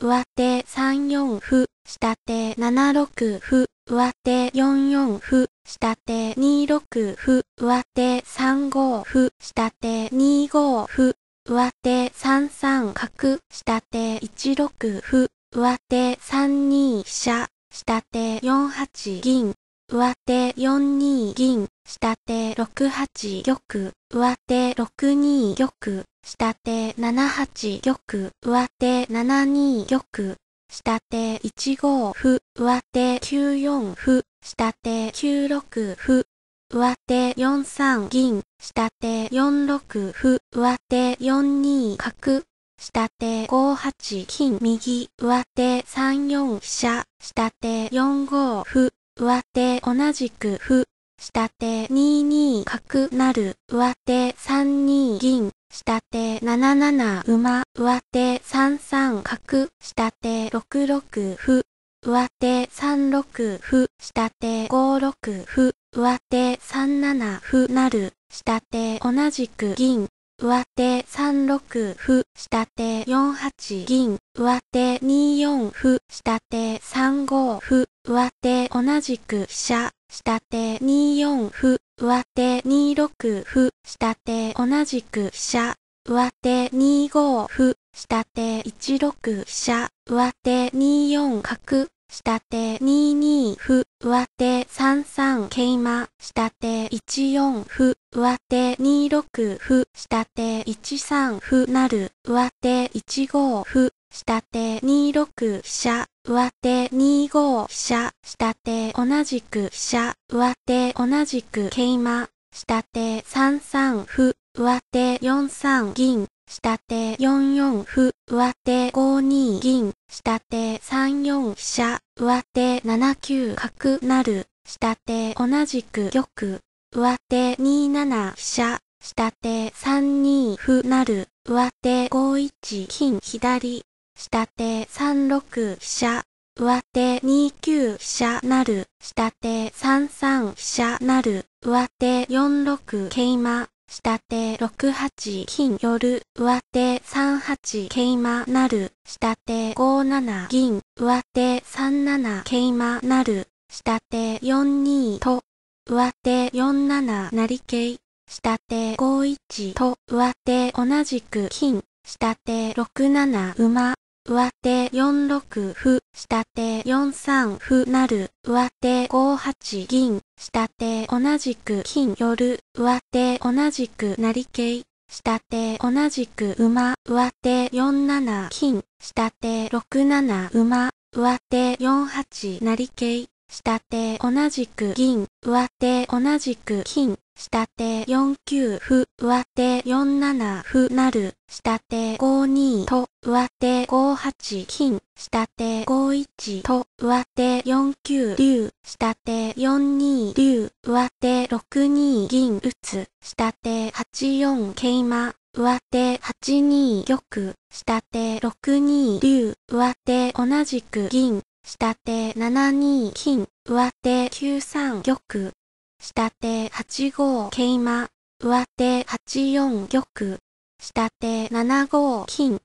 上手3四歩、下手7六歩、上手4四歩、下手2六歩、上手3五歩、下手2五歩、上手3三角、下手1六歩、上手3二飛車、下手4八銀、上手4二銀、下手6八玉、上手6二玉、下手7八玉、上手7二玉、下手1五歩、上手9四歩、下手9六歩、上手4三銀、下手4六歩、上手4二角、下手5八金右、上手3四飛車、下手4五歩、同じく歩、下手二二角なる、上手三二銀、下手七七馬、上手三三角、下手六六歩、上手三六歩、下手五六歩、上手三七歩なる、下手同じく銀、上手3六歩、下手4八銀、上手2四歩、下手3五歩、上手同じく飛車、下手2四歩、上手2六歩、下手同じく飛車、上手2五歩、下手1六飛車、上手2四角、下手2二歩、上手3三桂馬、下手1四歩、上手2六歩、下手1三歩なる、上手1五歩、下手2六飛車、上手2五飛車、下手同じく飛車、上手同じく桂馬、下手3三歩、上手4三銀、下手4四歩、上手5二銀、下手3四飛車、上手7九角なる、下手同じく玉、上手2七飛車、下手3二歩なる、上手5一金左、下手3六飛車、上手2九飛車なる、下手3三飛車なる、上手4六桂馬。下手6八金夜、上手3八桂馬なる、下手5七銀、上手3七桂馬なる、下手4二と、上手4七成桂、下手5一と、上手同じく金、下手6七馬、上手4六歩、下手4三歩なる、上手5八銀、下手同じく金寄る、上手同じく成形。下手同じく馬、上手4七金、下手6七馬、上手4八成形。下手同じく銀、上手同じく金、下手4九歩、上手4七歩なる、下手5二と、上手5八金、下手5一と、上手4九竜、下手4二竜、上手6二銀打つ、下手8四桂馬、上手8二玉、下手6二竜、上手同じく銀、下手7二金、上手9三玉。下手8五桂馬、上手8四玉。下手7五金、